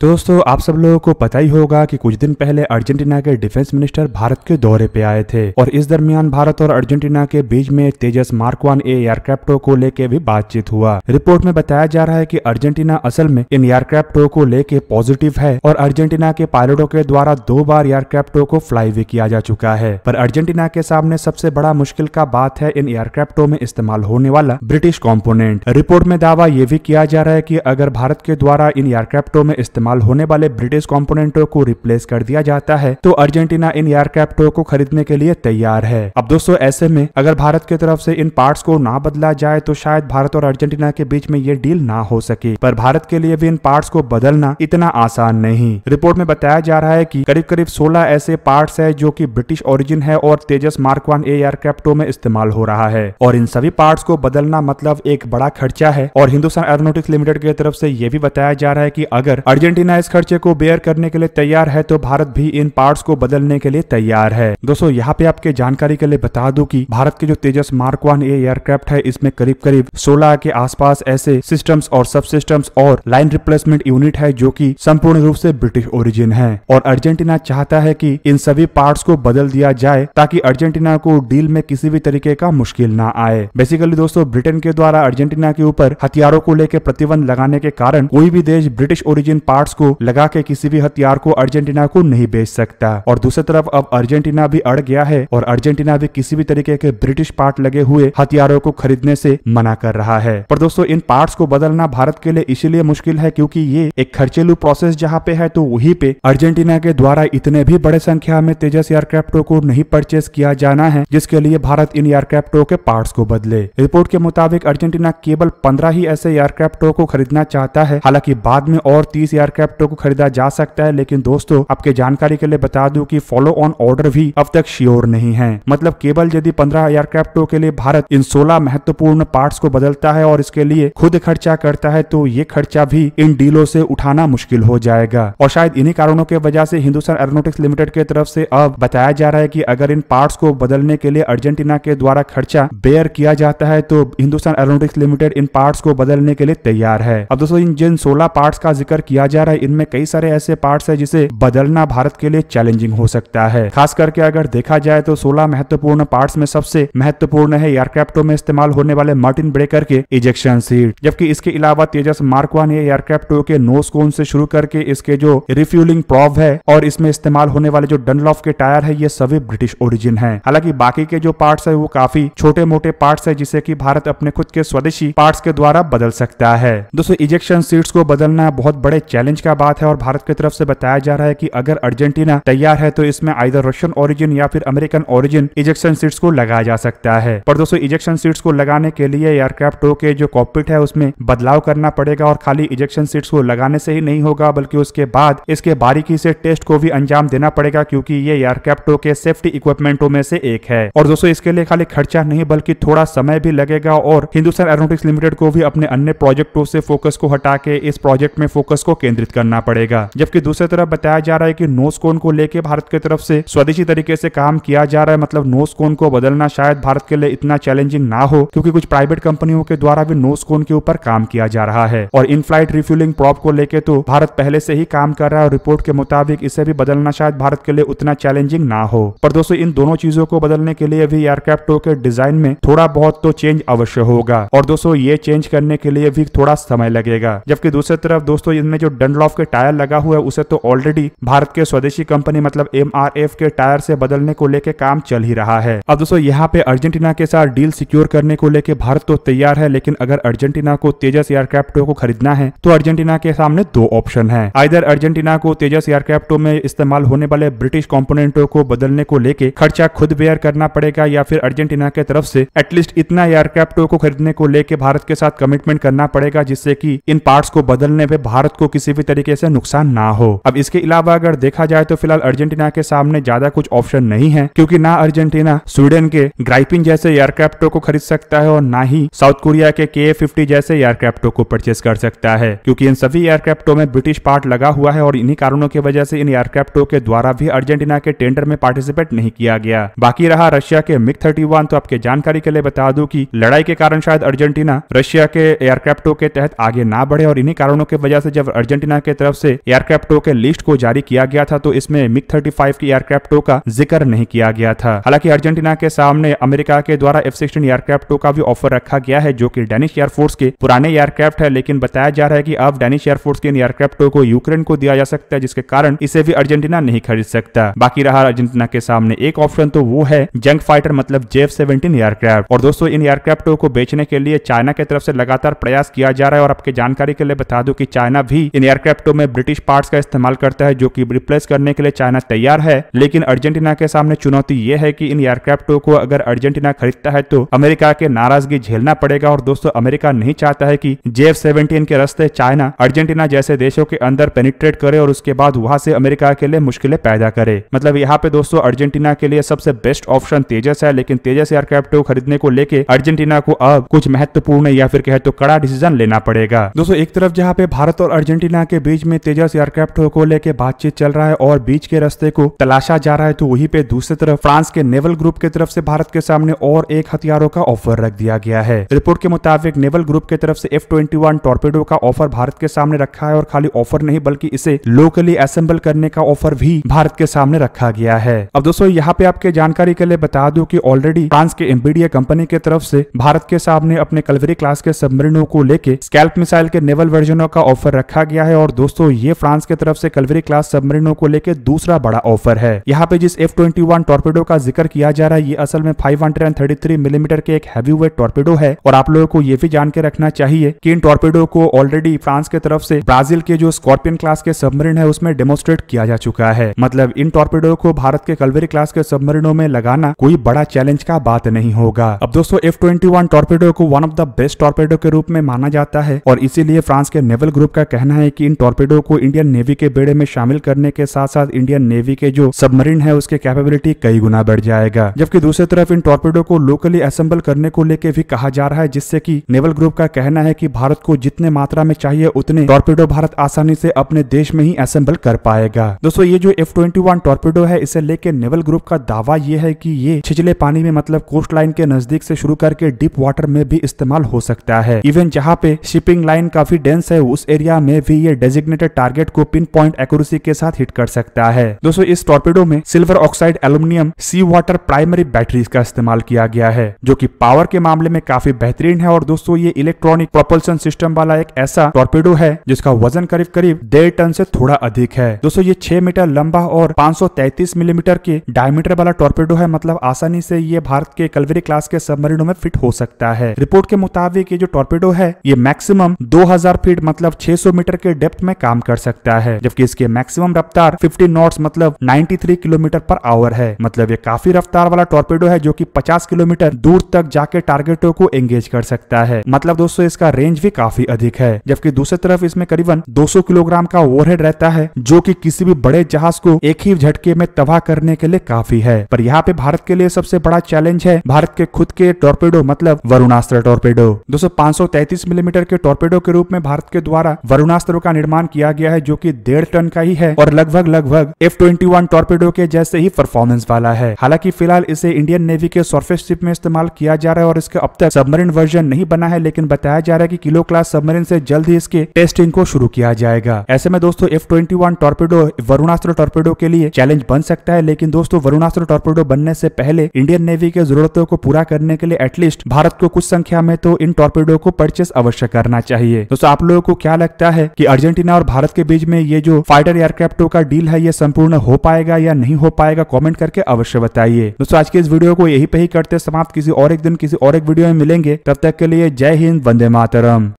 तो दोस्तों आप सब लोगों को पता ही होगा कि कुछ दिन पहले अर्जेंटीना के डिफेंस मिनिस्टर भारत के दौरे पे आए थे और इस दरमियान भारत और अर्जेंटीना के बीच में तेजस मार्क वन ए एयरक्राफ्टो को लेके भी बातचीत हुआ रिपोर्ट में बताया जा रहा है कि अर्जेंटीना असल में इन एयरक्राफ्टो को लेके पॉजिटिव है और अर्जेंटीना के पायलटों के द्वारा दो बार एयरक्राफ्टो को फ्लाई भी किया जा चुका है पर अर्जेंटीना के सामने सबसे बड़ा मुश्किल का बात है इन एयरक्राफ्टो में इस्तेमाल होने वाला ब्रिटिश कॉम्पोनेंट रिपोर्ट में दावा यह भी किया जा रहा है की अगर भारत के द्वारा इन एयरक्राफ्टो में इस्तेमाल इस्तेमाल होने वाले ब्रिटिश कॉम्पोनेंटों को रिप्लेस कर दिया जाता है तो अर्जेंटीना इन एयरक्राफ्टों को खरीदने के लिए तैयार है अब दोस्तों ऐसे में अगर भारत की तरफ से इन पार्ट्स को ना बदला जाए तो शायद भारत और अर्जेंटीना के बीच में ये डील ना हो सके पर भारत के लिए भी इन पार्ट्स को बदलना इतना आसान नहीं रिपोर्ट में बताया जा रहा है कि करीब करीब 16 ऐसे पार्ट्स है जो कि ब्रिटिश ओरिजिन है और तेजस मार्क वन एयरक्राफ्टों में इस्तेमाल हो रहा है और इन सभी पार्ट्स को बदलना मतलब एक बड़ा खर्चा है और हिंदुस्तान एरोनोटिक्स लिमिटेड की तरफ से ये भी बताया जा रहा है की अगर अर्जेंटीना अर्जेंटीना इस खर्चे को बेयर करने के लिए तैयार है तो भारत भी इन पार्ट्स को बदलने के लिए तैयार है दोस्तों यहाँ पे आपके जानकारी के लिए बता दूं कि भारत के जो तेजस मार्क वन एयरक्राफ्ट है इसमें करीब करीब 16 के आसपास ऐसे सिस्टम्स और सब सिस्टम्स और लाइन रिप्लेसमेंट यूनिट है जो की संपूर्ण रूप से ब्रिटिश ओरिजिन है और अर्जेंटीना चाहता है की इन सभी पार्ट को बदल दिया जाए ताकि अर्जेंटीना को डील में किसी भी तरीके का मुश्किल न आए बेसिकली दोस्तों ब्रिटेन के द्वारा अर्जेंटीना के ऊपर हथियारों को लेकर प्रतिबंध लगाने के कारण कोई भी देश ब्रिटिश ओरिजिन पार्ट पार्ट्स को लगा के किसी भी हथियार को अर्जेंटीना को नहीं बेच सकता और दूसरी तरफ अब अर्जेंटीना भी अड़ गया है और अर्जेंटीना भी किसी भी तरीके के ब्रिटिश पार्ट लगे हुए हथियारों को खरीदने से मना कर रहा है पर दोस्तों इन पार्ट्स को बदलना भारत के लिए इसीलिए मुश्किल है क्योंकि ये एक खर्चेलू प्रोसेस जहाँ पे है तो वही पे अर्जेंटीना के द्वारा इतने भी बड़े संख्या में तेजस एयरक्राफ्टों को नहीं परचेस किया जाना है जिसके लिए भारत इन एयरक्राफ्टों के पार्ट्स को बदले रिपोर्ट के मुताबिक अर्जेंटीना केवल पंद्रह ही ऐसे एयरक्राफ्टों को खरीदना चाहता है हालांकि बाद में और तीस एयरक्राफ्ट क्रिप्टो को खरीदा जा सकता है लेकिन दोस्तों आपके जानकारी के लिए बता दूं कि फॉलो ऑन ऑर्डर भी अब तक श्योर नहीं है मतलब केवल यदि पंद्रह एयरक्राफ्टों के लिए भारत इन सोलह महत्वपूर्ण पार्ट को बदलता है और इसके लिए खुद खर्चा करता है तो ये खर्चा भी इन डीलों से उठाना मुश्किल हो जाएगा और शायद इन्हीं कारणों के वजह से हिंदुस्तान एरोनोटिक्स लिमिटेड के तरफ से अब बताया जा रहा है कि अगर इन पार्ट्स को बदलने के लिए अर्जेंटीना के द्वारा खर्चा बेयर किया जाता है तो हिंदुस्तान एरोनोटिक्स लिमिटेड इन पार्ट्स को बदलने के लिए तैयार है अब दोस्तों इन जिन सोलह पार्ट का जिक्र किया जा रहा है इनमें कई सारे ऐसे पार्ट है जिसे बदलना भारत के लिए चैलेंजिंग हो सकता है खास करके अगर देखा जाए तो सोलह महत्वपूर्ण पार्ट में सबसे महत्वपूर्ण है एयरक्राफ्टों में इस्तेमाल होने वाले मार्टिन ब्रेकर के इजेक्शन सीट जबकि इसके अलावा तेजस मार्क वन एयरक्राफ्ट के नोस कोन से शुरू करके इसके जो रिफ्यूलिंग प्रॉव है और इसमें इस्तेमाल होने वाले जो डनलॉफ के टायर है ये सभी ब्रिटिश ओरिजिन है हालांकि बाकी के जो पार्ट्स है वो काफी छोटे मोटे पार्ट्स है जिसे कि भारत अपने खुद के स्वदेशी पार्ट्स के द्वारा बदल सकता है दोस्तों इजेक्शन सीट्स को बदलना बहुत बड़े चैलेंज चैलेंज का बात है और भारत की तरफ से बताया जा रहा है कि अगर अर्जेंटीना तैयार है तो इसमें आइधर रशियन ओरिजिन या फिर अमेरिकन ओरिजिन इजेक्शन सीट्स को लगाया जा सकता है पर दोस्तों इजेक्शन सीट्स को लगाने के लिए एयरक्राफ्ट टो के जो कॉपिट है उसमें बदलाव करना पड़ेगा और खाली इजेक्शन सीट्स को लगाने से ही नहीं होगा बल्कि उसके बाद इसके बारीकी से टेस्ट को भी अंजाम देना पड़ेगा क्योंकि ये एयरक्राफ्ट टो के सेफ्टी इक्विपमेंटों में से एक है और दोस्तों इसके लिए खाली खर्चा नहीं बल्कि थोड़ा समय भी लगेगा और हिंदुस्तान एरोनोटिक्स लिमिटेड को भी अपने अन्य प्रोजेक्टों से फोकस को हटा के इस प्रोजेक्ट में फोकस को केंद्र केंद्रित करना पड़ेगा जबकि दूसरी तरफ बताया जा रहा है की नोस कोन को लेकर भारत की तरफ से स्वदेशी तरीके से काम किया जा रहा है मतलब नोस कोन को बदलना शायद भारत के लिए इतना चैलेंजिंग ना हो क्योंकि कुछ प्राइवेट कंपनियों के द्वारा भी नोस कोन के ऊपर काम किया जा रहा है और इन फ्लाइट रिफ्यूलिंग प्रॉप को लेकर तो भारत पहले से ही काम कर रहा है और रिपोर्ट के मुताबिक इसे भी बदलना शायद भारत के लिए उतना चैलेंजिंग ना हो पर दोस्तों इन दोनों चीजों को बदलने के लिए भी एयरक्राफ्टो के डिजाइन में थोड़ा बहुत तो चेंज अवश्य होगा और दोस्तों ये चेंज करने के लिए भी थोड़ा समय लगेगा जबकि दूसरी तरफ दोस्तों इनमें जो डनलॉफ के टायर लगा हुआ है उसे तो ऑलरेडी भारत के स्वदेशी कंपनी मतलब एम के टायर से बदलने को लेके काम चल ही रहा है अब दोस्तों यहाँ पे अर्जेंटीना के साथ डील सिक्योर करने को लेकर भारत तो तैयार है लेकिन अगर अर्जेंटीना को तेजस एयरक्राफ्टो को खरीदना है तो अर्जेंटीना के सामने दो ऑप्शन है आइर अर्जेंटीना को तेजस एयरक्राफ्टो में इस्तेमाल होने वाले ब्रिटिश कॉम्पोनेंटो को बदलने को लेकर खर्चा खुद बेयर करना पड़ेगा या फिर अर्जेंटीना के तरफ से एटलीस्ट इतना एयरक्राफ्टो को खरीदने को लेकर भारत के साथ कमिटमेंट करना पड़ेगा जिससे की इन पार्ट को बदलने में भारत को किसी भी तरीके से नुकसान ना हो अब इसके अलावा अगर देखा जाए तो फिलहाल अर्जेंटीना के सामने ज्यादा कुछ ऑप्शन नहीं है क्योंकि ना अर्जेंटीना स्वीडन के ग्राइपिन जैसे एयरक्राफ्टों को खरीद सकता है और ना ही साउथ कोरिया के के फिफ्टी जैसे एयरक्राफ्टों को परचेज कर सकता है क्योंकि इन सभी एयरक्राफ्टों में ब्रिटिश पार्ट लगा हुआ है और इन्हीं कारणों की वजह से इन एयरक्राफ्टों के द्वारा भी अर्जेंटीना के टेंडर में पार्टिसिपेट नहीं किया गया बाकी रहा रशिया के मिग थर्टी तो आपके जानकारी के लिए बता दू की लड़ाई के कारण शायद अर्जेंटीना रशिया के एयरक्राफ्टों के तहत आगे ना बढ़े और इन्हीं कारणों की वजह से जब अर्जेंटीना सेना के तरफ से एयरक्राफ्टों के लिस्ट को जारी किया गया था तो इसमें मिग थर्टी की एयरक्राफ्टों का जिक्र नहीं किया गया था हालांकि अर्जेंटीना के सामने अमेरिका के द्वारा एफ सिक्सटीन एयरक्राफ्टों का भी ऑफर रखा गया है जो की डेनिश एयरफोर्स के पुराने एयरक्राफ्ट है लेकिन बताया जा रहा है की अब डेनिश एयरफोर्स के एयरक्राफ्टों को यूक्रेन को दिया जा सकता है जिसके कारण इसे भी अर्जेंटीना नहीं खरीद सकता बाकी रहा अर्जेंटीना के सामने एक ऑप्शन तो वो है जंग फाइटर मतलब जेफ सेवेंटीन एयरक्राफ्ट और दोस्तों इन एयरक्राफ्टों को बेचने के लिए चाइना के तरफ से लगातार प्रयास किया जा रहा है और आपके जानकारी के लिए बता दो की चाइना भी इन एयरक्राफ्टों में ब्रिटिश पार्ट्स का इस्तेमाल करता है जो कि रिप्लेस करने के लिए चाइना तैयार है लेकिन अर्जेंटीना के सामने चुनौती ये है कि इन एयरक्राफ्टों को अगर अर्जेंटीना खरीदता है तो अमेरिका के नाराजगी झेलना पड़ेगा और दोस्तों अमेरिका नहीं चाहता है की जेफ सेवेंटीन के रस्ते चाइना अर्जेंटीना जैसे देशों के अंदर पेनिट्रेट करे और उसके बाद वहां से अमेरिका के लिए मुश्किलें पैदा करे मतलब यहाँ पे दोस्तों अर्जेंटीना के लिए सबसे बेस्ट ऑप्शन तेजस है लेकिन तेजस एयरक्राफ्ट को खरीदने को लेके अर्जेंटीना को अब कुछ महत्वपूर्ण या फिर कहे तो कड़ा डिसीजन लेना पड़ेगा दोस्तों एक तरफ जहाँ पे भारत और अर्जेंटीना के बीच में तेजस एयरक्राफ्ट को लेकर बातचीत चल रहा है और बीच के रास्ते को तलाशा जा रहा है तो वही पे दूसरी तरफ फ्रांस के नेवल ग्रुप की तरफ से भारत के सामने और एक हथियारों का ऑफर रख दिया गया है रिपोर्ट के मुताबिक नेवल ग्रुप की तरफ से एफ ट्वेंटी वन टॉर्पेडो का ऑफर भारत के सामने रखा है और खाली ऑफर नहीं बल्कि इसे लोकली असेंबल करने का ऑफर भी भारत के सामने रखा गया है अब दोस्तों यहाँ पे आपके जानकारी के लिए बता दू की ऑलरेडी फ्रांस के एमबीडीए कंपनी के तरफ से भारत के सामने अपने कलवरी क्लास के सबमरीनों को लेके स्कैल्प मिसाइल के नेवल वर्जनों का ऑफर रखा गया है और दोस्तों ये फ्रांस की तरफ से कलवरी क्लास सबमरीनों को लेकर दूसरा बड़ा ऑफर है यहाँ पे जिस एफ ट्वेंटी वन टॉर्पेडो का जिक्र किया जा रहा है ये असल में five hundred and thirty three millimetre के एक हैवी वेट टॉर्पेडो है और आप लोगों को ये भी जान के रखना चाहिए की इन टॉर्पेडो को ऑलरेडी फ्रांस की तरफ से ब्राजील के जो स्कॉर्पियन क्लास के सबमरीन है उसमें डेमोस्ट्रेट किया जा चुका है मतलब इन टॉर्पेडो को भारत के कलवेरी क्लास के सबमरीनों में लगाना कोई बड़ा चैलेंज का बात नहीं होगा अब दोस्तों एफ ट्वेंटी वन टॉर्पेडो को one of the best torpedo के रूप में माना जाता है और इसीलिए फ्रांस के नेवल ग्रुप का कहना है कि इन टॉर्पेडो को इंडियन नेवी के बेड़े में शामिल करने के साथ साथ इंडियन नेवी के जो सबमरीन है उसके कैपेबिलिटी कई गुना बढ़ जाएगा जबकि दूसरी तरफ इन टॉर्पेडो को लोकली असेंबल करने को लेकर भी कहा जा रहा है जिससे की नेवल ग्रुप का कहना है की भारत को जितने मात्रा में चाहिए उतने टॉर्पेडो भारत आसानी से अपने देश में ही असेंबल कर पाएगा दोस्तों ये जो एफ ट्वेंटी वन टॉर्पेडो है इसे लेकर नेवल ग्रुप का दावा ये है की ये छिचले पानी में मतलब कोस्ट लाइन के नजदीक से शुरू करके डीप वाटर में भी इस्तेमाल हो सकता है इवन जहाँ पे शिपिंग लाइन काफी डेंस है उस एरिया में भी ये लिए डेजिग्नेटेड टारगेट को पिन पॉइंट एक्यूरेसी के साथ हिट कर सकता है दोस्तों इस टॉर्पेडो में silver oxide aluminium sea water primary battery का इस्तेमाल किया गया है जो की पावर के मामले में काफी बेहतरीन है और दोस्तों ये इलेक्ट्रॉनिक प्रोपल्सन सिस्टम वाला एक ऐसा टॉर्पेडो है जिसका वजन करीब करीब डेढ़ टन से थोड़ा अधिक है दोस्तों ये छह मीटर लंबा और 533 मिलीमीटर के डायमीटर वाला टॉर्पेडो है मतलब आसानी से ये भारत के कलवरी क्लास के सबमरीनो में फिट हो सकता है रिपोर्ट के मुताबिक ये जो टॉर्पेडो है ये मैक्सिमम 2000 फीट मतलब 600 मीटर के डेप्थ में काम कर सकता है जबकि इसके मैक्सिमम रफ्तार 50 नॉट्स मतलब 93 किलोमीटर पर आवर है मतलब ये काफी रफ्तार वाला टॉर्पेडो है जो कि 50 किलोमीटर दूर तक जाके टारगेटों को एंगेज कर सकता है मतलब दोस्तों इसका रेंज भी काफी अधिक है जबकि दूसरी तरफ इसमें करीबन 200 किलोग्राम का ओवरहेड रहता है जो कि किसी भी बड़े जहाज को एक ही झटके में तबाह करने के लिए काफी है पर यहाँ पे भारत के लिए सबसे बड़ा चैलेंज है भारत के खुद के टॉर्पेडो मतलब वरुणास्त्र टॉर्पेडो दोस्तों पांच मिलीमीटर mm के टॉर्पेडो के रूप में भारत के द्वारा वरुणास्त्र का निर्माण किया गया है जो कि डेढ़ टन का ही है और लगभग लगभग एफ ट्वेंटी वन टॉर्पेडो के जैसे ही परफॉर्मेंस वाला है हालांकि फिलहाल इसे इंडियन नेवी के सर्फेस शिप में इस्तेमाल किया जा रहा है और इसके अब तक सबमरीन वर्जन नहीं बना है लेकिन बताया जा रहा है की किलो क्लास सबमरीन से जल्द ही इसके टेस्टिंग को शुरू किया जाएगा ऐसे में दोस्तों F twenty one torpedo Varunastra torpedo के लिए चैलेंज बन सकता है लेकिन दोस्तों वरुणास्त्र टॉर्पेडो बनने से पहले इंडियन नेवी के जरूरतों को पूरा करने के लिए एटलीस्ट भारत को कुछ संख्या में तो इन टॉर्पेडो को परचेस अवश्य करना चाहिए दोस्तों आप लोगों को क्या लगता है की अर्जेंटीना और भारत के बीच में ये जो फाइटर एयरक्राफ्ट का डील है ये संपूर्ण हो पाएगा या नहीं हो पाएगा कॉमेंट करके अवश्य बताइए दोस्तों आज के इस वीडियो को यही पे ही करते समाप्त किसी और एक दिन किसी और एक वीडियो में मिलेंगे तब तक के लिए जय हिंद वंदे मातरम